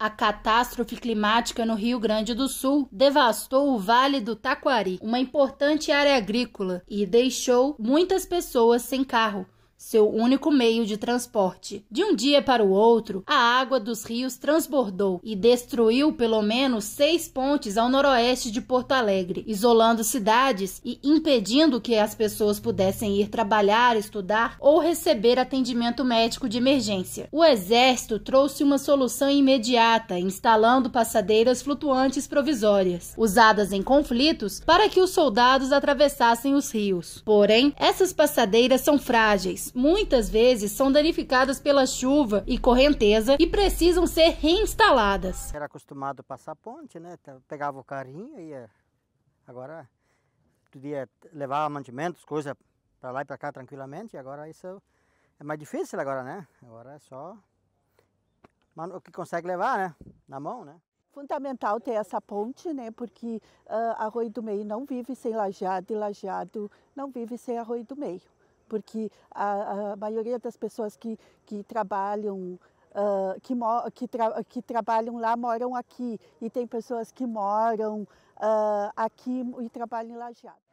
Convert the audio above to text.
A catástrofe climática no Rio Grande do Sul devastou o Vale do Taquari, uma importante área agrícola, e deixou muitas pessoas sem carro seu único meio de transporte. De um dia para o outro, a água dos rios transbordou e destruiu pelo menos seis pontes ao noroeste de Porto Alegre, isolando cidades e impedindo que as pessoas pudessem ir trabalhar, estudar ou receber atendimento médico de emergência. O exército trouxe uma solução imediata, instalando passadeiras flutuantes provisórias, usadas em conflitos para que os soldados atravessassem os rios. Porém, essas passadeiras são frágeis muitas vezes são danificadas pela chuva e correnteza e precisam ser reinstaladas. Era acostumado a passar ponte, né? Tá, pegava o carrinho e ia... agora podia levar mantimentos, coisa para lá e para cá tranquilamente. E agora isso é mais difícil agora, né? Agora é só o que consegue levar, né? Na mão, né? Fundamental ter essa ponte, né? Porque uh, Arroio do Meio não vive sem Lajado e Lajado não vive sem Arroio do Meio porque a, a maioria das pessoas que, que trabalham Uh, que, que, tra que, trabalham lá moram aqui e tem pessoas que moram uh, aqui e trabalham em Lajeado.